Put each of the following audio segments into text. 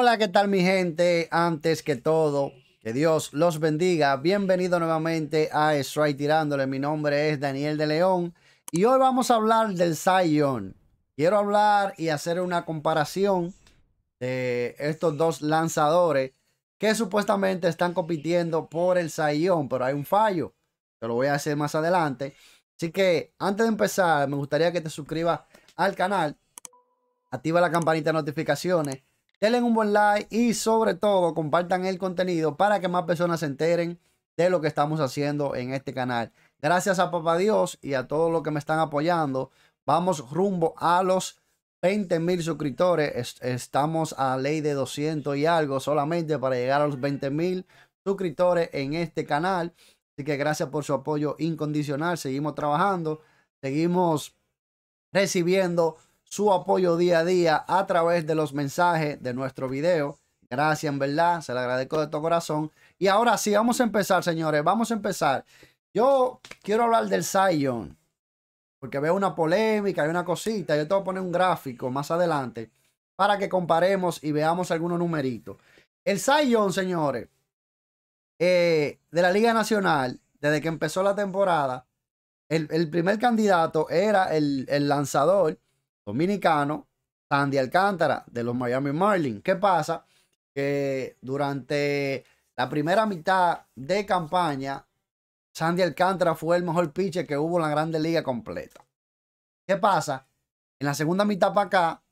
Hola, ¿qué tal mi gente? Antes que todo, que Dios los bendiga. Bienvenido nuevamente a Strike Tirándole. Mi nombre es Daniel de León y hoy vamos a hablar del Zion. Quiero hablar y hacer una comparación de estos dos lanzadores que supuestamente están compitiendo por el Zion, pero hay un fallo. Te lo voy a hacer más adelante. Así que antes de empezar, me gustaría que te suscribas al canal, activa la campanita de notificaciones denle un buen like y sobre todo compartan el contenido para que más personas se enteren de lo que estamos haciendo en este canal. Gracias a Papá Dios y a todos los que me están apoyando. Vamos rumbo a los 20 mil suscriptores. estamos a ley de 200 y algo solamente para llegar a los 20 mil suscriptores en este canal. Así que gracias por su apoyo incondicional. Seguimos trabajando, seguimos recibiendo su apoyo día a día a través de los mensajes de nuestro video. Gracias, en verdad, se le agradezco de todo corazón. Y ahora sí, vamos a empezar, señores, vamos a empezar. Yo quiero hablar del Zion, porque veo una polémica, hay una cosita, yo te voy a poner un gráfico más adelante para que comparemos y veamos algunos numeritos. El Zion, señores, eh, de la Liga Nacional, desde que empezó la temporada, el, primer candidato era el, el lanzador dominicano, Sandy Alcántara, de los Miami Marlins. ¿Qué pasa? Que durante la primera mitad de campaña, Sandy Alcántara fue el mejor pitcher que hubo en la Grande Liga completa. ¿Qué pasa? En la segunda mitad para acá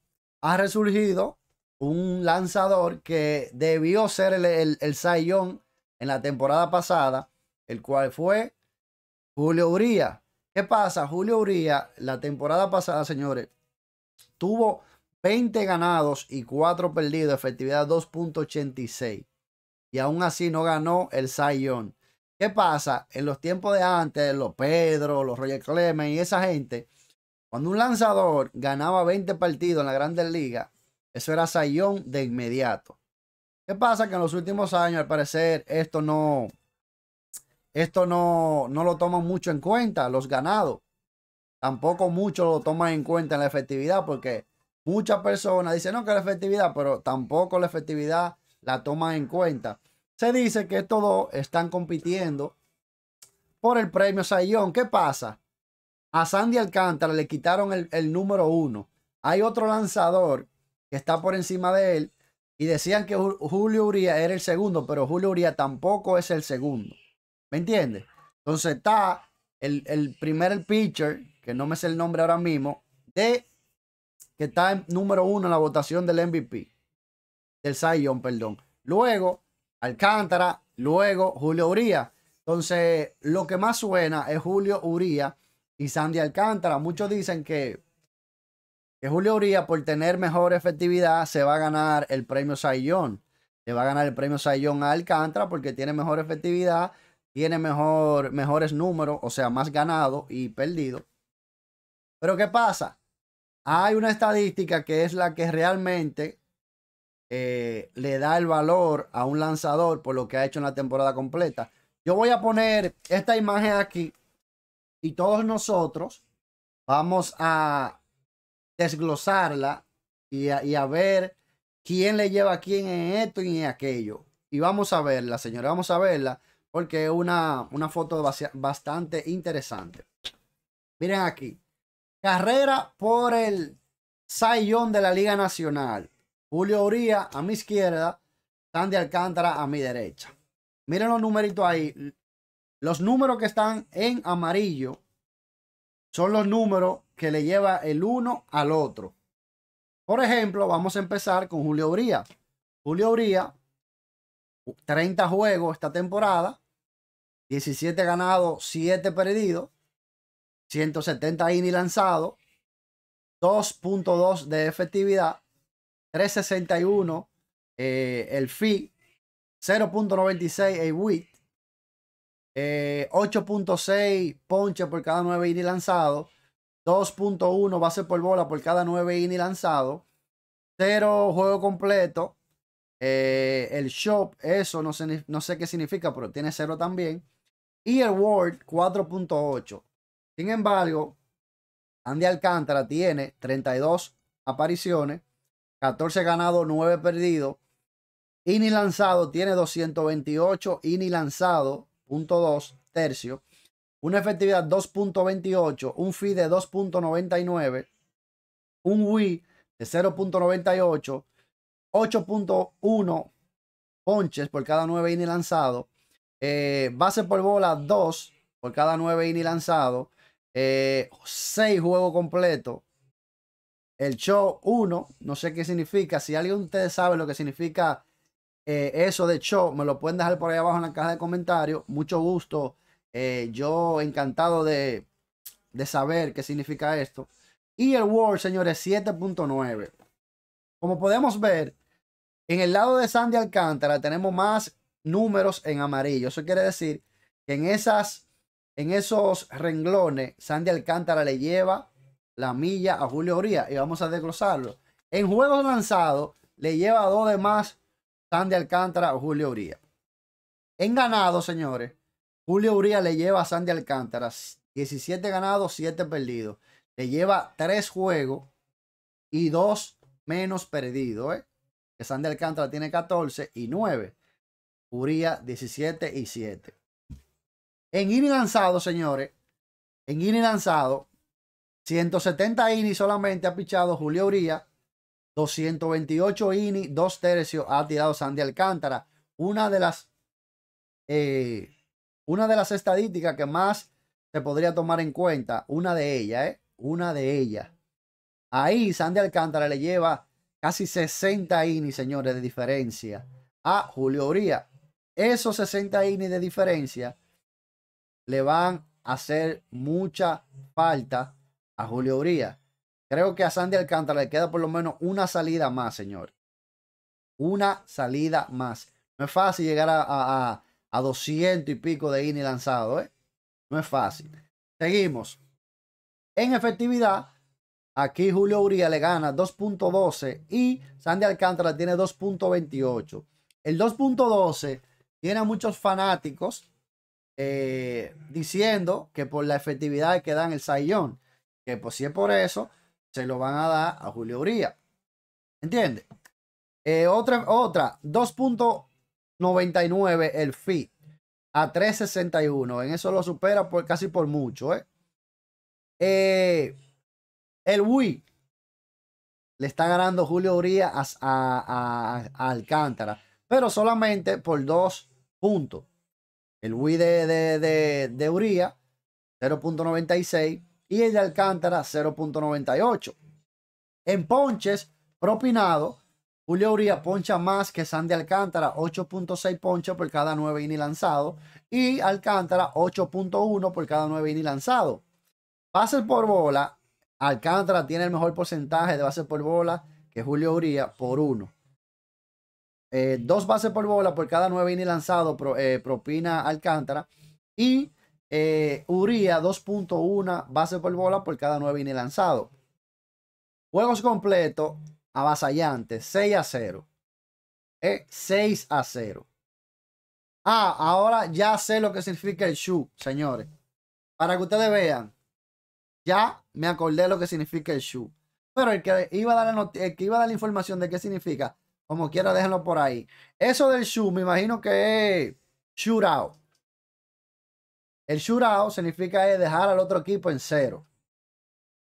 ha resurgido un lanzador que debió ser el, el, Saiyón en la temporada pasada, el cual fue Julio Uría. ¿Qué pasa? Julio Uría, la temporada pasada, señores, Tuvo 20 ganados y 4 perdidos, efectividad 2.86. Y aún así no ganó el sayón ¿Qué pasa? En los tiempos de antes, los Pedro, los Roger Clemens y esa gente, cuando un lanzador ganaba 20 partidos en la Grandes Liga eso era Sayón de inmediato. ¿Qué pasa? Que en los últimos años, al parecer, esto no, esto no, no lo toman mucho en cuenta, los ganados tampoco mucho lo toman en cuenta en la efectividad porque muchas personas dicen, no, que la efectividad, pero tampoco la efectividad la toma en cuenta. Se dice que estos dos están compitiendo por el premio Sayón. ¿Qué pasa? A Sandy Alcántara le quitaron el, el número uno. Hay otro lanzador que está por encima de él y decían que Julio Uría era el segundo, pero Julio Uría tampoco es el segundo. ¿Me entiendes? Entonces está el, primer pitcher, que no me sé el nombre ahora mismo, de que está en número uno en la votación del MVP, del sayón perdón. Luego, Alcántara, luego Julio Uría. Entonces, lo que más suena es Julio Uría y Sandy Alcántara. Muchos dicen que, Julio Uría, por tener mejor efectividad, se va a ganar el premio Sayón. Se va a ganar el premio Sayón a Alcántara porque tiene mejor efectividad, tiene mejor, mejores números, o sea, más ganado y perdido. Pero ¿qué pasa? Hay una estadística que es la que realmente eh, le da el valor a un lanzador por lo que ha hecho en la temporada completa. Yo voy a poner esta imagen aquí y todos nosotros vamos a desglosarla y a, ver quién le lleva a quién en esto y en aquello. Y vamos a verla, señora, vamos a verla porque es una, foto bastante interesante. Miren aquí. Carrera por el Sayón de la Liga Nacional. Julio Uría a mi izquierda, Sandy Alcántara a mi derecha. Miren los numeritos ahí. Los números que están en amarillo son los números que le lleva el uno al otro. Por ejemplo, vamos a empezar con Julio Uría. Julio Uría 30 juegos esta temporada, 17 ganados, 7 perdidos, 170 innings lanzados, 2.2 de efectividad, 3.61 eh, el FI, 0.96 el WIT, 8.6 ponche por cada 9 innings lanzados, 2.1 base por bola por cada 9 innings lanzados, 0 juego completo, eh, el shop, eso no sé, qué significa, pero tiene cero también. Y el World 4.8. Sin embargo, Andy Alcántara tiene 32 apariciones, 14 ganados, 9 perdidos. Y ni lanzado tiene 228 y ni lanzado, 2 tercio. Una efectividad 2.28, un FI de 2.99, un Wii de 0.98 8.1 ponches por cada 9 innings lanzado eh, base por bola 2 por cada 9 innings lanzado 6 eh, juegos completos. El show 1, no sé qué significa. Si alguien de ustedes sabe lo que significa eh, eso de show, me lo pueden dejar por ahí abajo en la caja de comentarios. Mucho gusto. yo encantado de, de saber qué significa esto. Y el World, señores, 7.9. Como podemos ver, en el lado de Sandy Alcántara tenemos más números en amarillo. Eso quiere decir que en, esas, en esos renglones, Sandy Alcántara le lleva la milla a Julio Uría y vamos a desglosarlo. En juegos lanzados, le lleva dos de más Sandy Alcántara a Julio Uría. En ganado, señores, Julio Uría le lleva a Sandy Alcántara 17 ganados, 7 perdidos. Le lleva 3 juegos y 2 menos perdido, ¿eh? Que Sandy Alcántara tiene 14 y 9. Uría 17 y 7. En Ini lanzado, señores, en Ini lanzado, 170 INI solamente ha pichado Julio Uría, 228 INI, dos tercios ha tirado Sandy Alcántara. Una de las eh, una de las estadísticas que más se podría tomar en cuenta, una de ellas, ¿eh? Una de ellas. Ahí Sandy Alcántara le lleva casi 60 innings, señores, de diferencia a Julio Uría. Esos 60 innings de diferencia le van a hacer mucha falta a Julio Uría. Creo que a Sandy Alcántara le queda por lo menos una salida más, señor. Una salida más. No es fácil llegar a, a, 200 y pico de innings lanzado, ¿eh? No es fácil. Seguimos. En efectividad, Aquí Julio Uría le gana 2.12 y Sandy Alcántara tiene 2.28. El 2.12 tiene a muchos fanáticos eh, diciendo que por la efectividad que dan el saillón, que pues si es por eso, se lo van a dar a Julio Uría. ¿Entiendes? Eh, otra, otra 2.99 el FI a 3.61. En eso lo supera por, casi por mucho. ¿eh? eh el Wii le está ganando Julio Uría a, Alcántara, pero solamente por dos puntos. El Wii de, de, Uría, 0.96, y el de Alcántara, 0.98. En ponches propinado, Julio Uría poncha más que Sandy Alcántara, 8.6 ponches por cada 9 y lanzado, y Alcántara, 8.1 por cada 9 y lanzado. Pase por bola, Alcántara tiene el mejor porcentaje de base por bola que Julio Uría por uno. Eh, dos bases por bola por cada nueve innings lanzado eh, propina Alcántara. Y eh, Uría 2.1 bases por bola por cada nueve innings lanzado. Juegos completos avasallantes, 6 a 0. 6 a 0. Ah, ahora ya sé lo que significa el shoe, señores. Para que ustedes vean, ya me acordé lo que significa el shoe. Pero el que iba a dar la, que iba a dar la información de qué significa, como quiera, déjenlo por ahí. Eso del shoe, me imagino que es shootout. El shootout significa dejar al otro equipo en cero.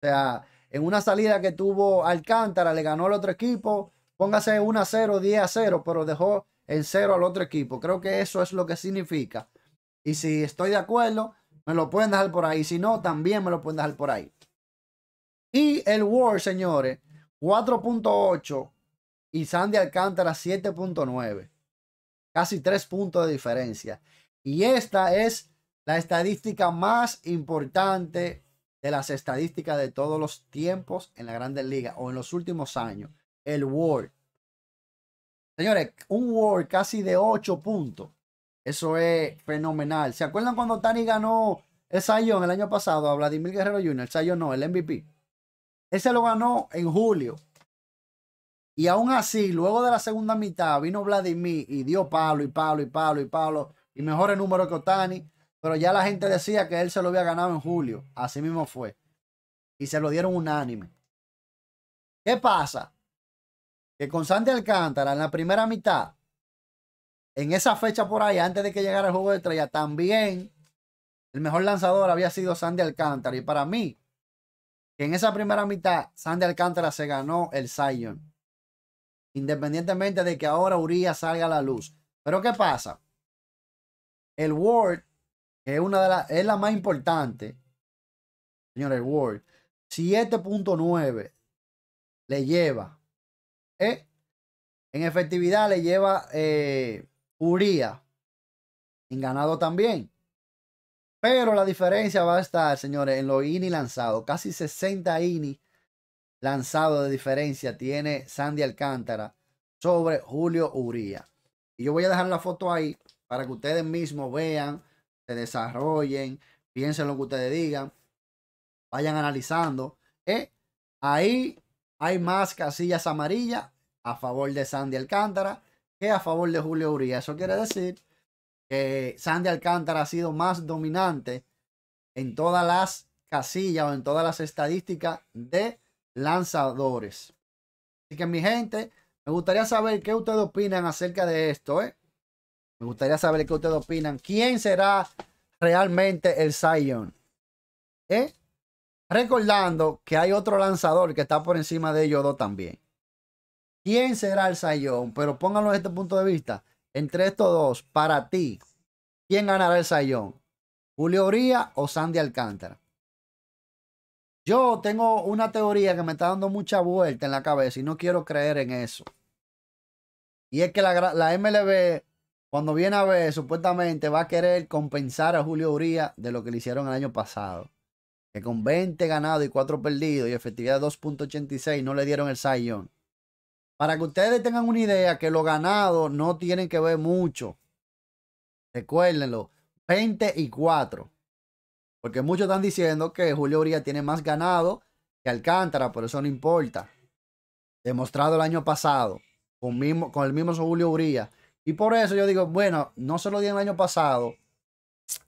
O sea, en una salida que tuvo Alcántara, le ganó al otro equipo, póngase 1 a 0, 10 a 0, pero dejó en cero al otro equipo. Creo que eso es lo que significa. Y si estoy de acuerdo, me lo pueden dejar por ahí. Si no, también me lo pueden dejar por ahí. Y el World, señores, 4.8 y Sandy Alcántara 7.9. Casi 3 puntos de diferencia. Y esta es la estadística más importante de las estadísticas de todos los tiempos en la Grandes Ligas o en los últimos años. El World. Señores, un World casi de 8 puntos. Eso es fenomenal. ¿Se acuerdan cuando Tani ganó el Sayón el año pasado a Vladimir Guerrero Jr.? El Sallón no, el MVP. Ese lo ganó en julio. Y aún así, luego de la segunda mitad, vino Vladimir y dio palo y palo y palo y palo y mejores números que Otani. Pero ya la gente decía que él se lo había ganado en julio. Así mismo fue. Y se lo dieron unánime. ¿Qué pasa? Que con Sandy Alcántara en la primera mitad en esa fecha por ahí, antes de que llegara el juego de estrella, también el mejor lanzador había sido Sandy Alcántara. Y para mí, que en esa primera mitad, Sandy Alcántara se ganó el Zion. Independientemente de que ahora Uriah salga a la luz. Pero ¿qué pasa? El Ward, que es, una de es la más importante, señor, el Ward, 7.9 le lleva. ¿eh? En efectividad le lleva eh, Uría en ganado también. Pero la diferencia va a estar, señores, en los INI lanzados. Casi 60 INI lanzados de diferencia tiene Sandy Alcántara sobre Julio Uría. Y yo voy a dejar la foto ahí para que ustedes mismos vean, se desarrollen, piensen lo que ustedes digan, vayan analizando. ¿eh? Ahí hay más casillas amarillas a favor de Sandy Alcántara que a favor de Julio Urias. Eso quiere decir que Sandy Alcántara ha sido más dominante en todas las casillas o en todas las estadísticas de lanzadores. Así que mi gente, me gustaría saber qué ustedes opinan acerca de esto. ¿eh? Me gustaría saber qué ustedes opinan. ¿Quién será realmente el Zion? ¿Eh? Recordando que hay otro lanzador que está por encima de ellos dos también. ¿Quién será el Sayón? Pero pónganlo desde este punto de vista. Entre estos dos, para ti, ¿quién ganará el Sayón? ¿Julio Uría o Sandy Alcántara? Yo tengo una teoría que me está dando mucha vuelta en la cabeza y no quiero creer en eso. Y es que la, MLB, cuando viene a ver, supuestamente va a querer compensar a Julio Uría de lo que le hicieron el año pasado. Que con 20 ganados y 4 perdidos y efectividad 2.86 no le dieron el Sayón. Para que ustedes tengan una idea que los ganados no tienen que ver mucho. Recuérdenlo, 24. y Porque muchos están diciendo que Julio Uría tiene más ganado que Alcántara, pero eso no importa. Demostrado el año pasado, con, el mismo Julio Uría. Y por eso yo digo, bueno, no se lo dieron el año pasado.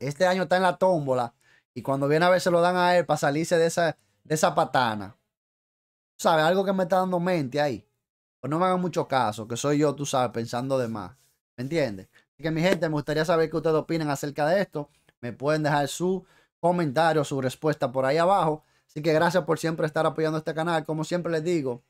Este año está en la tómbola. Y cuando viene a ver, se lo dan a él para salirse de esa, de esa patana. ¿Sabe? Algo que me está dando mente ahí pues no me hagan mucho caso, que soy yo, tú sabes, pensando de más. ¿Me entiendes? Así que mi gente, me gustaría saber qué ustedes opinan acerca de esto. Me pueden dejar su comentario, su respuesta por ahí abajo. Así que gracias por siempre estar apoyando este canal. Como siempre les digo,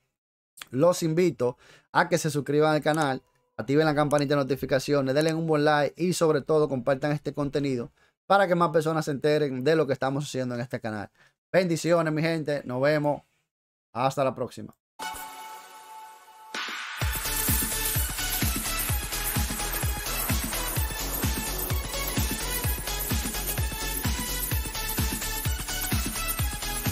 los invito a que se suscriban al canal, activen la campanita de notificaciones, denle un buen like y sobre todo compartan este contenido para que más personas se enteren de lo que estamos haciendo en este canal. Bendiciones, mi gente. Nos vemos. Hasta la próxima.